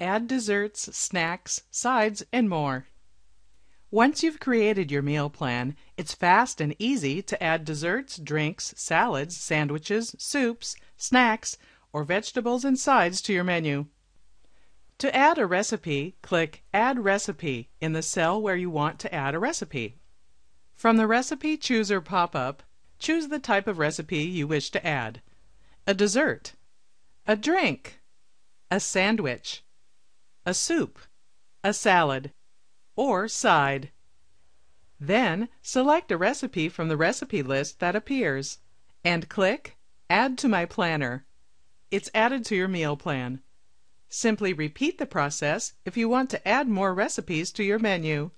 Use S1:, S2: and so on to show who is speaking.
S1: Add desserts, snacks, sides and more. Once you've created your meal plan, it's fast and easy to add desserts, drinks, salads, sandwiches, soups, snacks, or vegetables and sides to your menu. To add a recipe, click Add Recipe in the cell where you want to add a recipe. From the Recipe Chooser pop-up, choose the type of recipe you wish to add. A dessert, a drink, a sandwich, a soup, a salad, or side. Then select a recipe from the recipe list that appears, and click Add to My Planner. It's added to your meal plan. Simply repeat the process if you want to add more recipes to your menu.